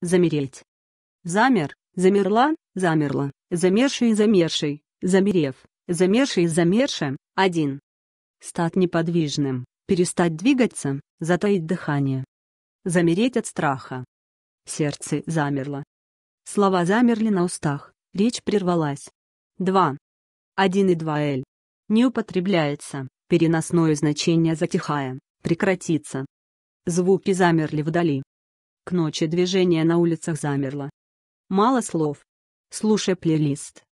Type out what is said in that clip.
замереть. Замер, замерла, замерла, замерший, замерший, замерев, замерший, замершим, один. Стать неподвижным, перестать двигаться, затаить дыхание. Замереть от страха. Сердце замерло. Слова замерли на устах, речь прервалась. 2. 1 и 2 Л. Не употребляется, переносное значение затихая, прекратится. Звуки замерли вдали ночи движение на улицах замерло. Мало слов. Слушай плейлист.